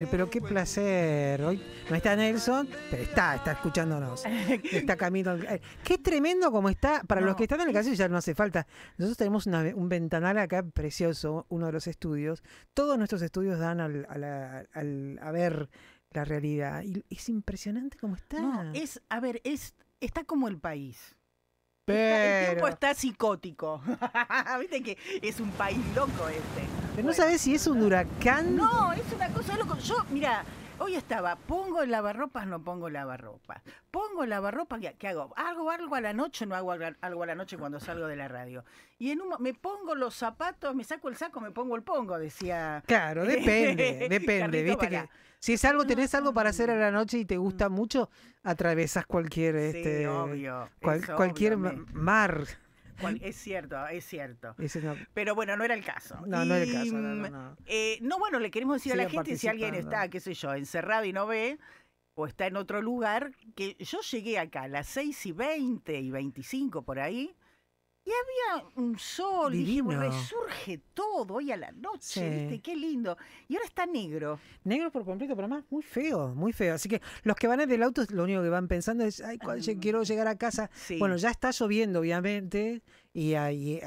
Eh, pero qué placer. Hoy no está Nelson, pero está, está escuchándonos. Está camino. Eh, qué tremendo como está. Para los que están en el caso ya no hace falta. Nosotros tenemos un ventanal acá precioso, uno de los estudios. Todos nuestros estudios dan a, ver la realidad. Y es impresionante como está. No, es, a ver, es, está como el país. Pero... el tiempo está psicótico. Viste que es un país loco este no sabes si es un huracán. No, es una cosa loco. Yo, mira, hoy estaba, pongo el lavarropas, no pongo el lavarropas. Pongo el lavarropas, ¿qué, hago? Hago algo a la noche, no hago algo a la noche cuando salgo de la radio. Y en un, me pongo los zapatos, me saco el saco, me pongo el pongo, decía. Claro, depende, depende, viste que si es algo, tenés algo para hacer a la noche y te gusta mucho, atravesas cualquier este cualquier mar es cierto, es cierto. Pero bueno, no era el caso. No, no era el caso. No, eh, bueno, le queremos decir a la gente si alguien está, qué sé yo, encerrado y no ve o está en otro lugar, que yo llegué acá a las 6 y 20 y 25 por ahí y había un sol, y resurge todo hoy a la noche, Qué lindo. Y ahora está negro. Negro por completo, pero más muy feo, muy feo. Así que los que van en el auto, lo único que van pensando es, ay, ah. quiero llegar a casa. Bueno, ya está lloviendo, obviamente, y, ahí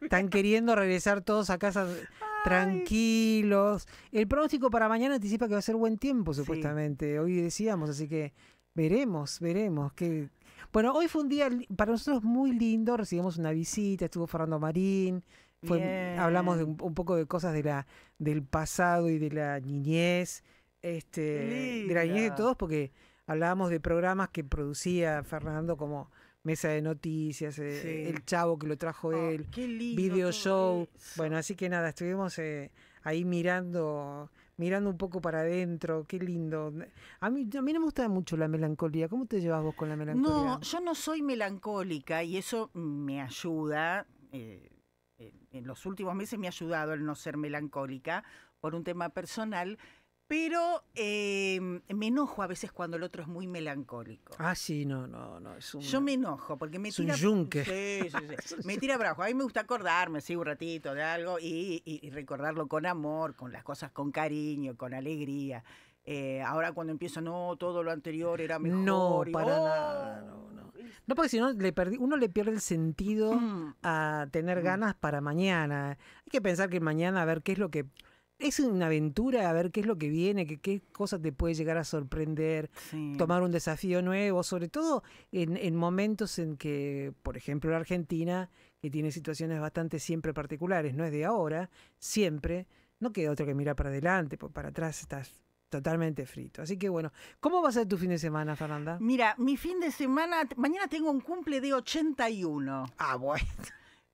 están, queriendo regresar todos a casa. tranquilos. El pronóstico para mañana anticipa que va a ser buen tiempo, supuestamente. Hoy decíamos, así que Veremos, veremos. Que... Bueno, hoy fue un día para nosotros muy lindo, recibimos una visita, estuvo Fernando Marín, fue, hablamos de un, poco de cosas de la, del pasado y de la niñez, este, de la niñez de todos, porque hablábamos de programas que producía Fernando como Mesa de Noticias, eh, El Chavo que lo trajo oh, él, Video Show. Bueno, así que nada, estuvimos eh, ahí mirando mirando un poco para adentro, qué lindo. A mí, a mí me gusta mucho la melancolía. ¿Cómo te llevas vos con la melancolía? No, yo no soy melancólica y eso me ayuda. Eh, en los últimos meses me ha ayudado el no ser melancólica por un tema personal, pero em, me enojo a veces cuando el otro es muy melancólico. Ah, sí, no, no, no. Yo me enojo porque me es tira. Un yunque. Sí, sí, sí. me tira brazos. A mí me gusta acordarme, sí, un ratito de algo y, recordarlo con amor, con las cosas con cariño, con alegría. Eh, ahora cuando empiezo, no, todo lo anterior era mejor. No, para nada, ¡oh! no, porque si no, le uno le pierde el sentido mm. a tener mm. ganas para mañana. Hay que pensar que mañana a ver qué es lo que es una aventura a ver qué es lo que viene, qué cosa te puede llegar a sorprender, tomar un desafío nuevo, sobre todo en, momentos en que, por ejemplo, la Argentina, que tiene situaciones bastante siempre particulares, no es de ahora, siempre, no queda otro que mirar para adelante, para atrás estás totalmente frito. Así que bueno, ¿cómo va a ser tu fin de semana, Fernanda? Mira, mi fin de semana, mañana tengo un cumple de 81. Ah, bueno.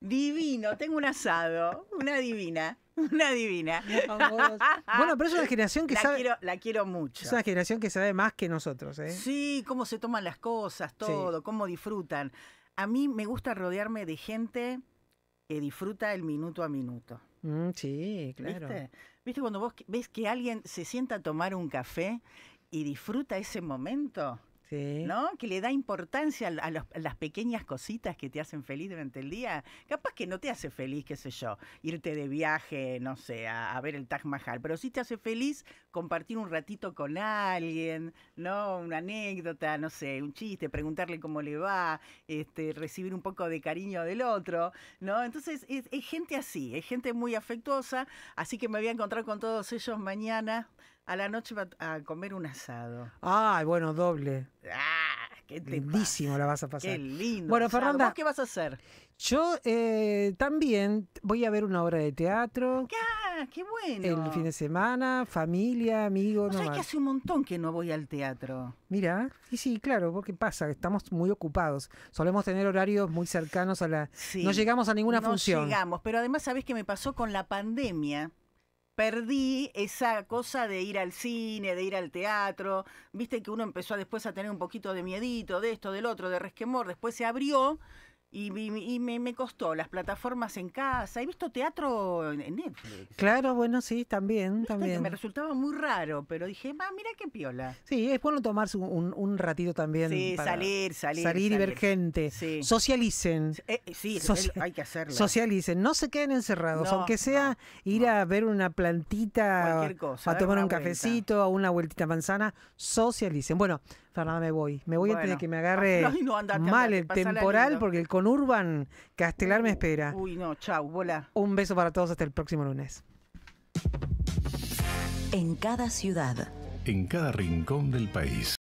Divino, tengo un asado, una divina. Una divina. Bueno, pero es una generación que la sabe. la quiero mucho. Es una generación que sabe más que nosotros, ¿eh? Sí, cómo se toman las cosas, todo, cómo disfrutan. A mí me gusta rodearme de gente que disfruta el minuto a minuto. Mm, sí, claro. ¿Viste? ¿Viste cuando vos ves que alguien se sienta a tomar un café y disfruta ese momento? ¿no? Que le da importancia a, las pequeñas cositas que te hacen feliz durante el día. Capaz que no te hace feliz, qué sé yo, irte de viaje, no sé, a, ver el Taj Mahal, pero sí te hace feliz compartir un ratito con alguien, ¿no? Una anécdota, no sé, un chiste, preguntarle cómo le va, este, recibir un poco de cariño del otro, ¿no? Entonces, es gente así, es gente muy afectuosa, así que me voy a encontrar con todos ellos mañana a la noche va a comer un asado. Ah, bueno, doble. Ah, qué Lindísimo la vas a pasar. Qué lindo. Bueno, Fernanda. qué vas a hacer? Yo eh, también voy a ver una obra de teatro. ¿Qué? qué bueno. El fin de semana, familia, amigos. No sabes que hace un montón que no voy al teatro. Mira, y sí, claro, porque pasa, estamos muy ocupados. Solemos tener horarios muy cercanos a la. no llegamos a ninguna función. No llegamos, pero además, ¿sabés qué me pasó con la pandemia? perdí esa cosa de ir al cine, de ir al teatro, viste que uno empezó después a tener un poquito de miedito, de esto, del otro, de resquemor, después se abrió y, me, costó las plataformas en casa. He visto teatro en Netflix. Claro, bueno, sí, también. también. me resultaba muy raro, pero dije, ah, mira qué piola. Sí, es bueno tomarse un, ratito también. Sí, salir, salir. Salir y ver gente. Socialicen. sí, eh, eh, hay que hacerlo. Socialicen. No se queden encerrados, aunque sea ir a ver una plantita, a tomar un cafecito, a una vueltita manzana. Socialicen. Bueno, nada, me voy. Me voy a antes de que me agarre mal el temporal, porque el conurban Castelar me espera. Uy, no, chau, bola. Un beso para todos hasta el próximo lunes. En cada ciudad. En cada rincón del país.